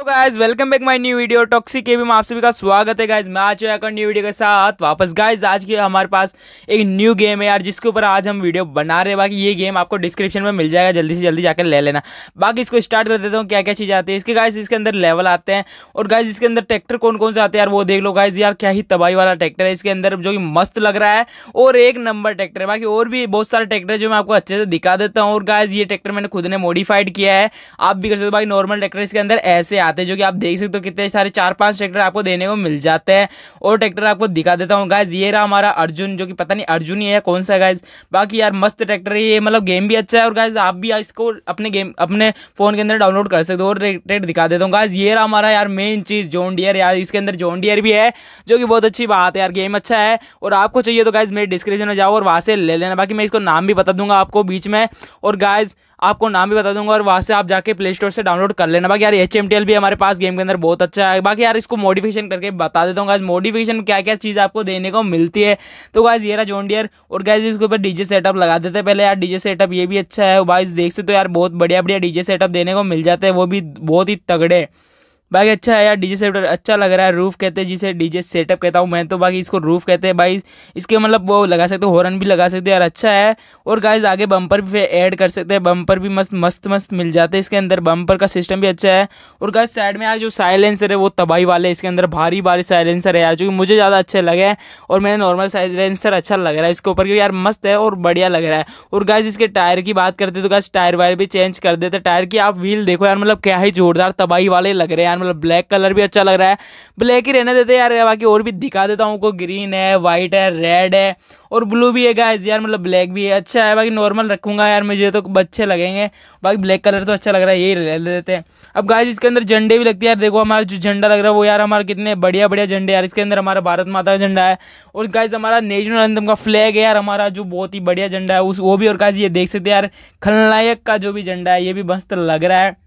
तो guys welcome back my new video टॉक्सी के भी में आप सभी का स्वागत है गाइज मैं आज आया न्यू वीडियो के साथ वापस गाइज आज के हमारे पास एक न्यू गेम है यार जिसके ऊपर आज हम वीडियो बना रहे हैं बाकी ये गेम आपको डिस्क्रिप्शन में मिल जाएगा जल्दी से जल्दी जाकर ले लेना बाकी इसको स्टार्ट कर देता हूँ क्या क्या चीज़ आती है इसके गाइज इसके अंदर लेवल आते हैं और गाइज इसके अंदर ट्रैक्टर कौन कौन से आते हैं यार वो देख लो गाइज यार क्या ही तबाही वाला ट्रैक्टर है इसके अंदर जो कि मस्त लग रहा है और एक नंबर ट्रैक्टर है बाकी और भी बहुत सारे ट्रैक्टर जो मैं आपको अच्छे से दिखा देता हूँ और गाइज ये ट्रैक्टर मैंने खुद ने मॉडिफाइड किया है आप भी कर सकते हो बाकी नॉर्मल ट्रैक्टर इसके अंदर ऐसे आते हैं जो कि आप देख सकते हो कितने सारे चार पांच ट्रैक्टर आपको देने को मिल जाते हैं और ट्रैक्टर आपको दिखा देता हूँ गाइज ये रहा हमारा अर्जुन जो कि पता नहीं अर्जुन ही है कौन सा गाइज बाकी यार मस्त ट्रैक्टर है ये मतलब गेम भी अच्छा है और गाइज आप भी इसको अपने गेम अपने फ़ोन के अंदर डाउनलोड कर सकते हो और ट्रैक्टर दिखा देता हूँ गाइज ये रहा हमारा यार मेन चीज़ जोन डियर यार इसके अंदर जोन डियर भी है जो कि बहुत अच्छी बात है यार गेम अच्छा है और आपको चाहिए तो गाइज मेरे डिस्क्रिप्शन में जाओ और वहाँ से ले लेना बाकी मैं इसको नाम भी बता दूंगा आपको बीच में और गाइज आपको नाम भी बता दूंगा और वहाँ से आप जाके प्ले स्टोर से डाउनलोड कर लेना बाकी यार एच भी हमारे पास गेम के अंदर बहुत अच्छा है बाकी यार इसको मॉडिफिकेशन करके बता देता हूँ गाइज मॉडिफिकेशन क्या क्या चीज़ आपको देने को मिलती है तो गाइज ये रहा डियर और गाइज इसके ऊपर डीजे सेटअप लगा देते हैं पहले यार डीजे सेटअप ये भी अच्छा है गाइज देख सकते हो यार बहुत बढ़िया बढ़िया डीजे सेटअप देने को मिल जाते हैं वो भी बहुत ही तगड़े बाकी अच्छा है यार डीजे सेटअप अच्छा लग रहा है रूफ कहते हैं जिसे डीजे सेटअप कहता हूँ मैं तो बाकी इसको रूफ कहते हैं भाई इसके मतलब वो लगा सकते हो हॉर्न भी लगा सकते हो यार अच्छा है और गाइज आगे बम्पर भी ऐड कर सकते हैं बम्पर भी मस्त मस्त मस्त मिल जाते हैं इसके अंदर बम्पर का सिस्टम भी अच्छा है और गाइज साइड में यार जो साइलेंसर है वो तबाही वाले इसके अंदर भारी भारी साइलेंसर है यार जो मुझे ज़्यादा अच्छे लगे हैं और मैंने नॉर्मल साइलेंसर अच्छा लग रहा है इसके ऊपर क्योंकि यार मस्त है और बढ़िया लग रहा है और गाइज इसके टायर की बात करते तो गाइज टायर वायर भी चेंज कर देते टायर की आप व्हील देखो यार मतलब क्या ही जोरदार तबाही वाले लग रहे हैं यार मतलब ब्लैक कलर भी अच्छा लग रहा है ब्लैक ही रहने देते यार बाकी और भी दिखा देता हूँ उनको ग्रीन है वाइट है रेड है और ब्लू भी है गाइज यार मतलब ब्लैक भी है अच्छा है बाकी नॉर्मल रखूँगा यार मुझे तो अच्छे लगेंगे बाकी ब्लैक कलर तो अच्छा लग रहा है यही रहने देते हैं अब गाइज इसके अंदर झंडे भी लगते हैं यार देखो हमारा जो झंडा लग रहा है वो यार हमारे कितने बढ़िया बढ़िया झंडे यार इसके अंदर हमारा भारत माता का झंडा है और गाइज हमारा नेशनल एंथम का फ्लैग है यार हमारा जो बहुत ही बढ़िया झंडा है उस वो भी और गाइज ये देख सकते हैं यार खलनायक का जो भी झंडा है ये भी मस्त लग रहा है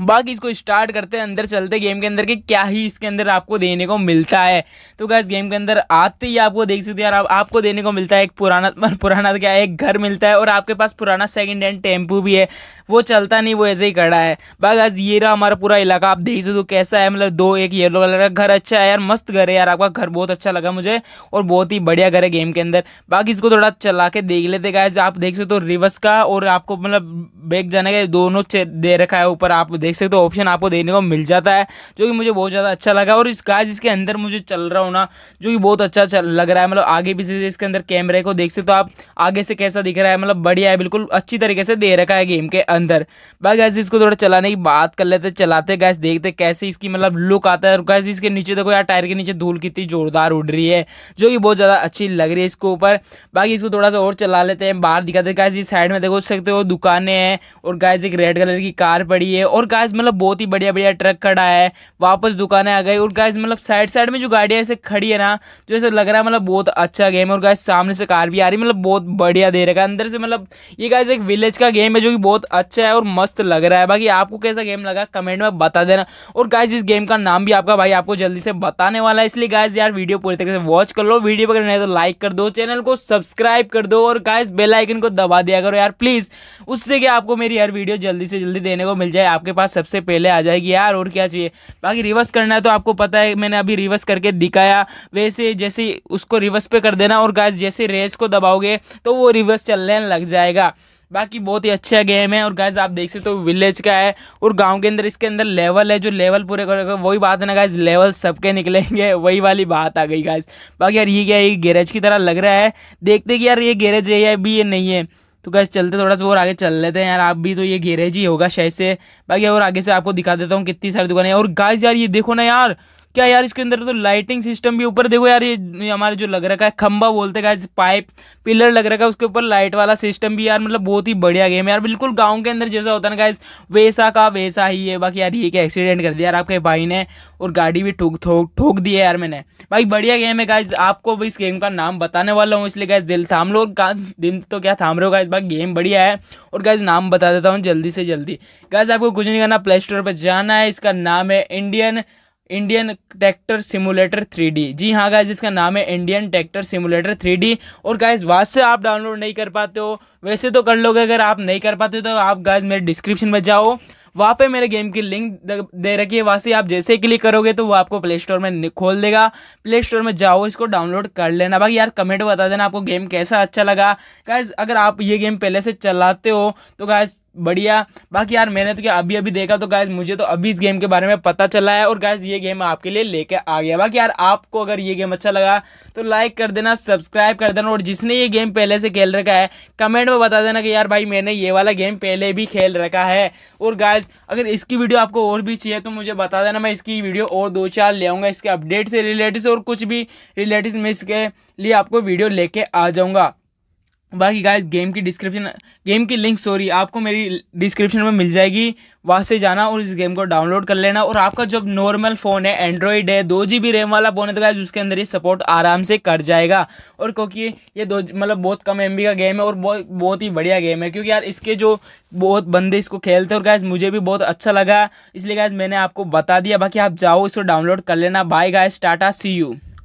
बाकी इसको स्टार्ट करते हैं अंदर चलते गेम के अंदर के क्या ही इसके अंदर आपको देने को मिलता है तो गैस गेम के अंदर आते ही आपको देख सकते हैं यार आप, आपको देने को मिलता है एक पुराना पुराना तो क्या है एक घर मिलता है और आपके पास पुराना सेकंड हैंड टेम्पू भी है वो चलता नहीं वो ऐसे ही खड़ा है बाकी ये रहा हमारा पूरा इलाका आप देख सकते हो कैसा है मतलब दो एक येलो कलर का घर अच्छा है यार मस्त घर है यार आपका घर बहुत अच्छा लगा मुझे और बहुत ही बढ़िया घर है गेम के अंदर बाकी इसको थोड़ा चला के देख लेते गैस आप देख सकते हो रिवर्स का और आपको मतलब बैग जाने का दोनों दे रखा है ऊपर आप देख सकते हो ऑप्शन आपको देखने को मिल जाता है जो कि मुझे बहुत ज़्यादा अच्छा लगा और इस काज इसके अंदर मुझे चल रहा हूँ ना जो कि बहुत अच्छा लग रहा है मतलब आगे भी से इसके अंदर कैमरे को देख सकते हो आप आगे से कैसा दिख रहा है मतलब बढ़िया है बिल्कुल अच्छी तरीके से दे रखा है गेम के अंदर बाकी गैस इसको थोड़ा चलाने की बात कर लेते चलाते गैस देखते कैसे इसकी मतलब लुक आता है और गैस इसके नीचे देखो यार टायर के नीचे धूल कितनी जोरदार उड़ रही है जो कि बहुत ज़्यादा अच्छी लग रही है इसके ऊपर बाकी इसको थोड़ा सा और चला लेते हैं बाहर दिखाते गैस इस साइड में देखो सकते हो दुकानें हैं और गैस एक रेड कलर की कार पड़ी है और गाइस मतलब बहुत ही बढ़िया बढ़िया ट्रक खड़ा है वापस दुकानें आ गई और गाइस मतलब साइड साइड में जो गाड़ियाँ ऐसे खड़ी है ना जो ऐसे लग रहा है मतलब बहुत अच्छा गेम है और गाइस सामने से कार भी आ रही है मतलब बहुत बढ़िया दे रखा है अंदर से मतलब ये गाइस एक विलेज का गेम है जो कि बहुत अच्छा है और मस्त लग रहा है बाकी आपको कैसा गेम लगा कमेंट में बता देना और गाइज इस गेम का नाम भी आपका भाई आपको जल्दी से बताने वाला है इसलिए गाइज यार वीडियो पूरी तरीके से वॉच कर लो वीडियो पर नहीं तो लाइक कर दो चैनल को सब्सक्राइब कर दो और गाइज बेलाइकन को दबा दिया करो यार प्लीज़ उससे कि आपको मेरी हर वीडियो जल्दी से जल्दी देने को मिल जाए आपके पास पास सबसे पहले आ जाएगी यार और क्या चाहिए बाकी रिवर्स करना है तो आपको पता है मैंने अभी रिवर्स करके दिखाया वैसे जैसे उसको रिवर्स पे कर देना और गाइस जैसे रेस को दबाओगे तो वो रिवर्स चलने लग जाएगा बाकी बहुत ही अच्छा गेम है और गैस आप देख सकते हो तो विलेज का है और गांव के अंदर इसके अंदर लेवल है जो लेवल पूरे करेगा वही बात है ना गैस लेवल सबके निकलेंगे वही वाली बात आ गई गैस बाकी यार ये क्या ये गैरेज की तरह लग रहा है देखते कि यार ये गैरेज है या भी ये नहीं है तो गैस चलते थोड़ा सा और आगे चल लेते हैं यार आप भी तो ये गैरेज ही होगा शायद से बाकी और आगे से आपको दिखा देता हूँ कितनी सारी दुकानें और गाइस यार ये देखो ना यार क्या यार इसके अंदर तो लाइटिंग सिस्टम भी ऊपर देखो यार ये हमारे जो लग रखा है खंबा बोलते हैं पाइप पिलर लग रखा है उसके ऊपर लाइट वाला सिस्टम भी यार मतलब बहुत ही बढ़िया गेम है यार बिल्कुल गाँव के अंदर जैसा होता है ना गाइज वैसा का वैसा ही है बाकी यार ये क्या एक्सीडेंट कर दिया यार आपके भाई ने और गाड़ी भी ठोक ठोक ठोक दी है यार मैंने भाई बढ़िया गेम है गाइज आपको भी इस गेम का नाम बताने वाला हूँ इसलिए गाइज दिल थाम लो दिन तो क्या थाम रहे हो गाइज बाकी गेम बढ़िया है और गाइज नाम बता देता हूँ जल्दी से जल्दी गाइज आपको कुछ नहीं करना प्ले स्टोर पर जाना है इसका नाम है Indian Indian tractor simulator 3D जी हाँ गाइज इसका नाम है इंडियन ट्रैक्टर सिमुलेटर 3D और गाइज वहाँ से आप डाउनलोड नहीं कर पाते हो वैसे तो कर लोगे अगर आप नहीं कर पाते तो आप गाइज मेरे डिस्क्रिप्शन में जाओ वहाँ पे मेरे गेम की लिंक दे रखी है वहाँ से आप जैसे क्लिक करोगे तो वो आपको प्ले स्टोर में खोल देगा प्ले स्टोर में जाओ इसको डाउनलोड कर लेना बाकी यार कमेंट बता देना आपको गेम कैसा अच्छा लगा गाइज अगर आप ये गेम पहले से चलाते हो तो गाइज बढ़िया बाकी यार मैंने तो क्या अभी अभी देखा तो गायज मुझे तो अभी इस गेम के बारे में पता चला है और गायज ये गेम आपके लिए लेके आ गया बाकी यार आपको अगर ये गेम अच्छा लगा तो लाइक कर देना सब्सक्राइब कर देना और जिसने ये गेम पहले से खेल रखा है कमेंट में बता देना कि यार भाई मैंने ये वाला गेम पहले भी खेल रखा है और गायज अगर इसकी वीडियो आपको और भी चाहिए तो मुझे बता देना मैं इसकी वीडियो और दो चार ले आऊँगा इसके अपडेट से रिलेटिव और कुछ भी रिलेटिव में इसके लिए आपको वीडियो लेके आ जाऊँगा बाकी गाइस गेम की डिस्क्रिप्शन गेम की लिंक सॉरी आपको मेरी डिस्क्रिप्शन में मिल जाएगी वहाँ से जाना और इस गेम को डाउनलोड कर लेना और आपका जब नॉर्मल फ़ोन है एंड्रॉयड है दो जी बी रैम वाला फ़ोन है तो गाइस उसके अंदर ये सपोर्ट आराम से कर जाएगा और क्योंकि ये दो मतलब बहुत कम एम का गेम है और बहुत बहुत ही बढ़िया गेम है क्योंकि यार इसके जो बहुत बंदे इसको खेलते और गाइज मुझे भी बहुत अच्छा लगा इसलिए गाइज मैंने आपको बता दिया बाकी आप जाओ इसको डाउनलोड कर लेना बाय गाइज टाटा सी यू